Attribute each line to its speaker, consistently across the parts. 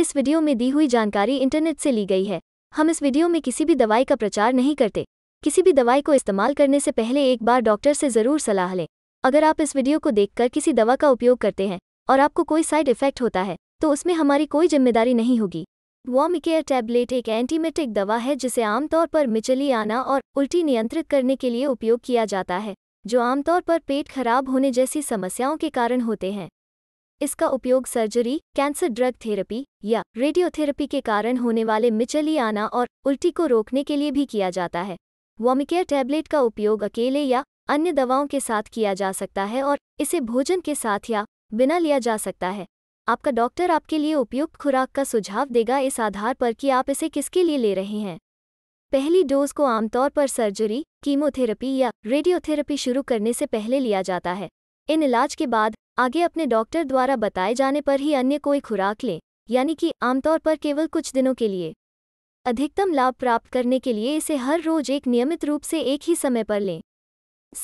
Speaker 1: इस वीडियो में दी हुई जानकारी इंटरनेट से ली गई है हम इस वीडियो में किसी भी दवाई का प्रचार नहीं करते किसी भी दवाई को इस्तेमाल करने से पहले एक बार डॉक्टर से ज़रूर सलाह लें अगर आप इस वीडियो को देखकर किसी दवा का उपयोग करते हैं और आपको कोई साइड इफेक्ट होता है तो उसमें हमारी कोई जिम्मेदारी नहीं होगी वॉमिकेयर टैबलेट एक एंटीमेटिक दवा है जिसे आमतौर पर मिचली आना और उल्टी नियंत्रित करने के लिए उपयोग किया जाता है जो आमतौर पर पेट खराब होने जैसी समस्याओं के कारण होते हैं इसका उपयोग सर्जरी कैंसर ड्रग थेरेपी या रेडियोथेरेपी के कारण होने वाले मिचली आना और उल्टी को रोकने के लिए भी किया जाता है वॉमिकेयर टैबलेट का उपयोग अकेले या अन्य दवाओं के साथ किया जा सकता है और इसे भोजन के साथ या बिना लिया जा सकता है आपका डॉक्टर आपके लिए उपयुक्त खुराक का सुझाव देगा इस आधार पर कि आप इसे किसके लिए ले रहे हैं पहली डोज को आमतौर पर सर्जरी कीमोथेरेपी या रेडियोथेरेपी शुरू करने से पहले लिया जाता है इन इलाज के बाद आगे अपने डॉक्टर द्वारा बताए जाने पर ही अन्य कोई खुराक लें यानी कि आमतौर पर केवल कुछ दिनों के लिए अधिकतम लाभ प्राप्त करने के लिए इसे हर रोज एक नियमित रूप से एक ही समय पर लें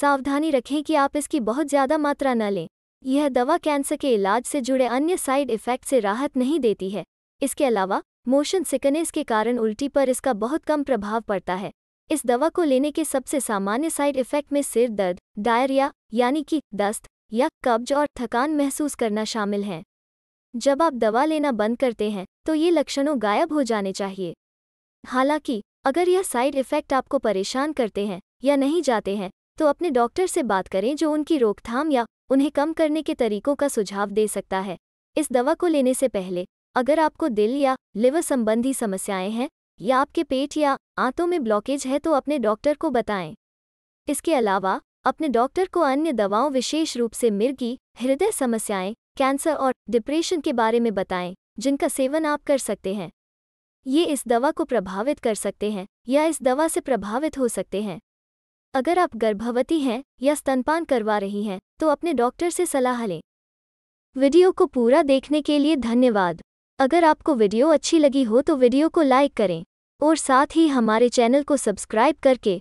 Speaker 1: सावधानी रखें कि आप इसकी बहुत ज़्यादा मात्रा न लें यह दवा कैंसर के इलाज से जुड़े अन्य साइड इफ़ेक्ट से राहत नहीं देती है इसके अलावा मोशन सिकनेस के कारण उल्टी पर इसका बहुत कम प्रभाव पड़ता है इस दवा को लेने के सबसे सामान्य साइड इफ़ेक्ट में सिर दर्द डायरिया यानी कि दस्त या कब्ज और थकान महसूस करना शामिल हैं जब आप दवा लेना बंद करते हैं तो ये लक्षणों गायब हो जाने चाहिए हालांकि अगर यह साइड इफ़ेक्ट आपको परेशान करते हैं या नहीं जाते हैं तो अपने डॉक्टर से बात करें जो उनकी रोकथाम या उन्हें कम करने के तरीकों का सुझाव दे सकता है इस दवा को लेने से पहले अगर आपको दिल या लिवर संबंधी समस्याएं हैं या आपके पेट या आंतों में ब्लॉकेज है तो अपने डॉक्टर को बताएं इसके अलावा अपने डॉक्टर को अन्य दवाओं विशेष रूप से मिर्गी हृदय समस्याएं कैंसर और डिप्रेशन के बारे में बताएं जिनका सेवन आप कर सकते हैं ये इस दवा को प्रभावित कर सकते हैं या इस दवा से प्रभावित हो सकते हैं अगर आप गर्भवती हैं या स्तनपान करवा रही हैं तो अपने डॉक्टर से सलाह लें वीडियो को पूरा देखने के लिए धन्यवाद अगर आपको वीडियो अच्छी लगी हो तो वीडियो को लाइक करें और साथ ही हमारे चैनल को सब्सक्राइब करके